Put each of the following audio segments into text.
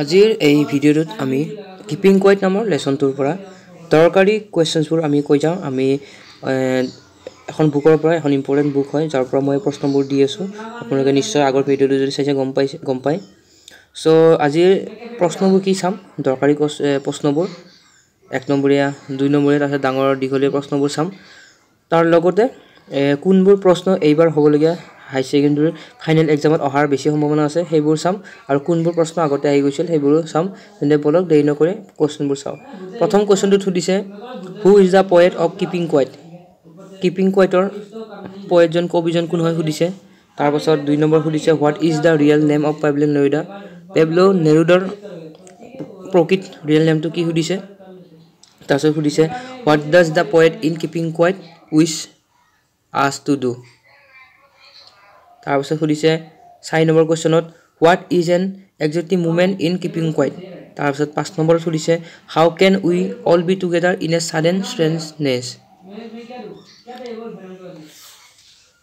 আজিৰ এই ভিডিঅ'টোত আমি কিপিং কোৱাইট নামৰ লেচনটোৰ পৰা দৰকাৰী কুৱেশ্যনছবোৰ আমি কৈ যাওঁ আমি এখন বুকৰ পৰা এখন ইম্পৰ্টেণ্ট বুক হয় যাৰ পৰা মই প্ৰশ্নবোৰ দি আছোঁ আপোনালোকে নিশ্চয় আগৰ ভিডিঅ'টো যদি চাইছে গম পাইছে গম পায় চ' আজিৰ প্ৰশ্নবোৰ কি চাম দৰকাৰী প্ৰশ্নবোৰ এক নম্বৰীয়া দুই নম্বৰীয়া তাৰপিছত ডাঙৰ দীঘলীয়া প্ৰশ্নবোৰ চাম তাৰ লগতে কোনবোৰ প্ৰশ্ন এইবাৰ হ'বলগীয়া হাই ছেকেণ্ডেৰী ফাইনেল এক্সামত অহাৰ বেছি সম্ভাৱনা আছে সেইবোৰ চাম আৰু কোনবোৰ প্ৰশ্ন আগতে আহি গৈছিল সেইবোৰো চাম তেন্তে বলক দেৰি নকৰি কুৱেশ্যনবোৰ চাওঁ প্ৰথম কুৱেশ্যনটোত সুধিছে who is the poet of Keeping Quiet Keeping কোৱাইটৰ পয়েটজন কবিজন কোন হয় সুধিছে তাৰপাছত দুই নম্বৰ সুধিছে what is the real name of Pablo Neruda Pablo নেৰুদৰ প্ৰকৃত ৰিয়েল নেমটো কি সুধিছে তাৰপিছত সুধিছে what does the poet in Keeping Quiet wish us to do তাৰপিছত সুধিছে চাৰি নম্বৰ কুৱেশ্যনত what is an exotic movement in Keeping Quiet তাৰপিছত পাঁচ নম্বৰত সুধিছে how can we all be together in a sudden strangeness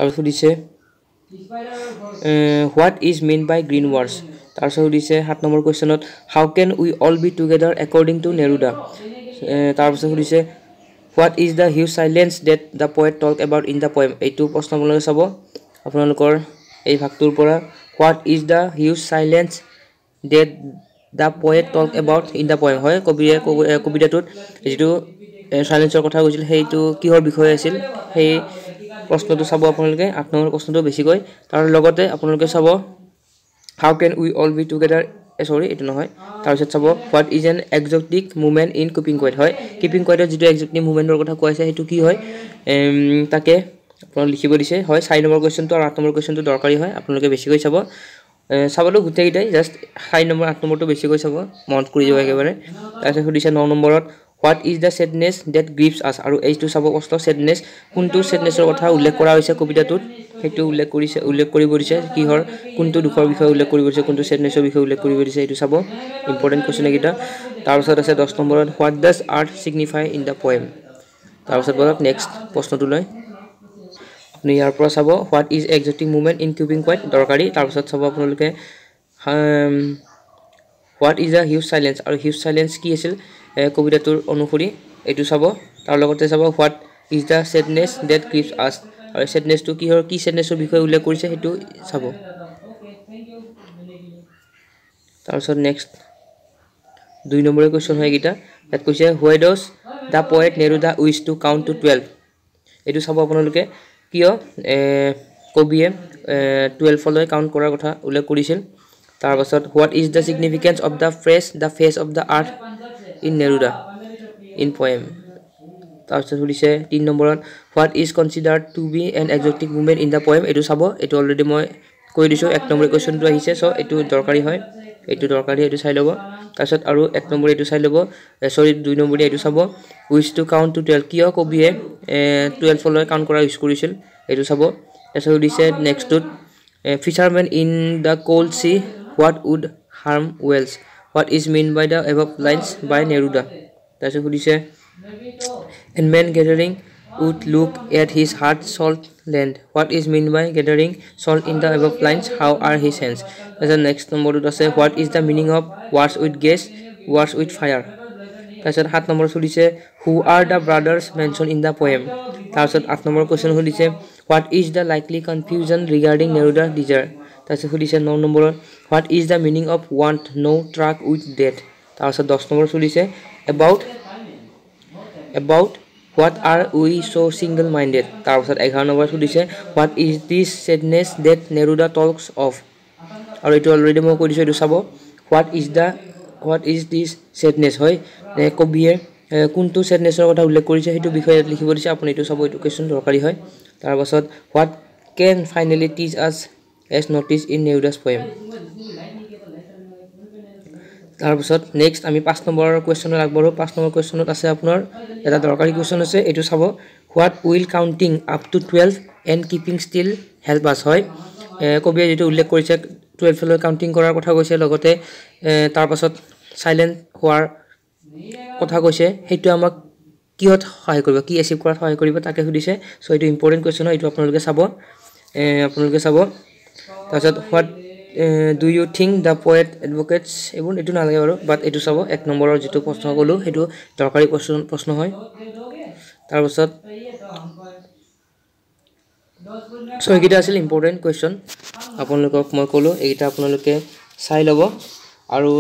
আৰু সুধিছে what is meant by green wars তাৰপিছত সুধিছে সাত নম্বৰ কুৱেশ্যনত how can we all be together according to Neruda তাৰপিছত সুধিছে what is the huge challenge that the poet talk about in the poem এইটো প্ৰশ্ন আপোনালোকে চাব আপোনালোকৰ এই ভাগটোৰ পৰা what is the huge challenge that the poet talk about in the poem হয় কবিৰে কবিতাটোত যিটো চাইলেঞ্চৰ কথা কৈছিল সেইটো কিহৰ বিষয়ে আছিল সেই প্ৰশ্নটো চাব আপোনালোকে আঠ নম্বৰ প্ৰশ্নটো বেছিকৈ তাৰ লগতে আপোনালোকে চাব how can we all be together এ চৰি এইটো নহয় তাৰপিছত চাব what is an exotic movement in Keeping Quiet হয় কিপিং কোৱেটত যিটো একজক্টিক মুভমেণ্টৰ কথা কোৱা হৈছে সেইটো কি হয় তাকে আপোনালোকে লিখিব দিছে হয় চাৰি নম্বৰ কুৱেশ্যনটো আৰু আঠ নম্বৰ কুৱেশ্যনটো দৰকাৰী হয় আপোনালোকে বেছিকৈ চাব চাবলৈ গোটেইকেইটাই জাষ্ট চাৰি নম্বৰ আঠ নম্বৰটো বেছিকৈ চাব মনত কৰি যাব একেবাৰে তাৰপিছত সুধিছে ন নম্বৰত what is the sadness that grips us আৰু এইটো চাব কষ্ট ছেডনেছ কোনটো ছেডনেছৰ কথা উল্লেখ কৰা হৈছে কবিতাটোত সেইটো উল্লেখ কৰিছে উল্লেখ কৰিব দিছে কিহৰ কোনটো দুখৰ বিষয়ে উল্লেখ কৰিব দিছে কোনটো ছেডনেছৰ বিষয়ে উল্লেখ কৰিব দিছে সেইটো চাব ইম্পৰ্টেণ্ট কুৱেশ্যন এইকেইটা তাৰপিছত আছে দহ নম্বৰত what does earth signify in the poem তাৰপিছত বাৰু নেক্সট প্ৰশ্নটো প্ৰশ্নটোলৈ আপুনি ইয়াৰ পৰা চাব what is exotic movement in Keeping Quiet দৰকাৰী তাৰপিছত চাব আপোনালোকে what is a huge challenge আৰু হিউজ চাইলেঞ্চ কি আছিল কবিতাটোৰ অনুসৰি এইটো চাব তাৰ লগতে চাব what is the sadness that grip us আৰু ছেডনেছটো কি হয় কি ছেডনেছৰ বিষয়ে উল্লেখ কৰিছে সেইটো চাব তাৰপিছত নেক্সট দুই নম্বৰে কুৱেশ্যন হয় এইকেইটা ইয়াত কৈছে why does the poet Neruda wish to count to twelve এইটো চাব আপোনালোকে কিয় কবিয়ে টুৱেলভলৈ কাউণ্ট কৰাৰ কথা উল্লেখ কৰিছিল তাৰপাছত what is the significance of the phrase the face of the earth in Neruda in poem তাৰপিছত সুধিছে তিনি নম্বৰত what is considered to be an exotic movement in the poem এইটো চাব এইটো অলৰেডি মই কৈ দিছোঁ এক নম্বৰী কুৱেশ্যনটো আহিছে চ' এইটো দৰকাৰী হয় এইটো দৰকাৰী এইটো চাই ল'ব তাৰপিছত আৰু এক নম্বৰী এইটো চাই ল'ব চৰি দুই নম্বৰী এইটো চাব wish to count to twelve কিয় কবিয়ে টুৱেল্ভলৈ কাউণ্ট কৰা ইউজ কৰিছিল এইটো চাব তাৰপিছত সুধিছে নেক্সটটোত fishermen in the cold sea what would harm whales what is mean by the above lines by Neruda তাৰপিছত সুধিছে and men gathering would look at his hurt salt land what is mean by gathering salt in the above lines how are his চেন্স তাৰপিছত next নম্বৰটোত আছে what is the meaning of wars with gas wars with fire তাৰপিছত সাত নম্বৰ সুধিছে who are the brothers mention in the poem তাৰপিছত আঠ নম্বৰ কুৱেশ্যন সুধিছে what is the likely confusion regarding Neruda desire তাৰপিছত সুধিছে ন নম্বৰত what is the meaning of want no' truck with death তাৰপিছত দহ নম্বৰ সুধিছে about about what are we so' single minded তাৰপাছত এঘাৰ নম্বৰ সুধিছে what is this sadness that Neruda talks of আৰু এইটো অলৰেডি মই কৈ দিছোঁ এইটো চাব what is the what is this sadness হয় কবিয়ে কোনটো ছেডনেছৰ কথা উল্লেখ কৰিছে সেইটো বিষয়ে ইয়াত লিখিব দিছে আপুনি এইটো চাব এইটো কুৱেশ্যন দৰকাৰী হয় তাৰপাছত what can finally teach us as not in Neruda's poem তাৰপিছত নেক্সট আমি পাঁচ নম্বৰৰ কুৱেশ্যনত আগবাঢ়োঁ পাঁচ নম্বৰ কুৱেশ্যনত আছে আপোনাৰ এটা দৰকাৰী কুৱেশ্যন আছে এইটো চাব what will counting up to twelve and keeping still help us হয় কবিয়ে যিটো উল্লেখ কৰিছে টুৱেলভলৈ কাউণ্টিং কৰাৰ কথা কৈছে লগতে তাৰপাছত চাইলেণ্ট হোৱাৰ কথা কৈছে সেইটোৱে আমাক কিহত সহায় কৰিব কি এচিভ কৰাত সহায় কৰিব তাকে সুধিছে চ' এইটো ইম্পৰ্টেণ্ট কুৱেশ্যন হয় এইটো আপোনালোকে চাব আপোনালোকে চাব তাৰপিছত what do you think the poet advocates এইবোৰ এইটো নালাগে বাৰু বাট এইটো চাব এক নম্বৰৰ যিটো প্ৰশ্ন ক'লোঁ সেইটো দৰকাৰী প্ৰশ্ন প্ৰশ্ন হয় তাৰপিছত চ' এইকেইটা আছিল ইম্পৰ্টেণ্ট কুৱেশ্যন আপোনালোকক মই ক'লোঁ এইকেইটা আপোনালোকে চাই ল'ব আৰু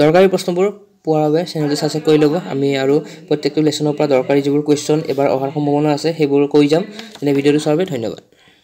দৰকাৰী প্ৰশ্নবোৰ পোৱাৰ বাবে চেনেলটো চাবচক্ৰাইব কৰি ল'ব আমি আৰু প্ৰত্যেকটো লেশ্যনৰ পৰা দৰকাৰী যিবোৰ কুৱেশ্যন এবাৰ অহাৰ সম্ভাৱনা আছে সেইবোৰ কৈ যাম তেনে ভিডিঅ'টো চোৱাৰ বাবে ধন্যবাদ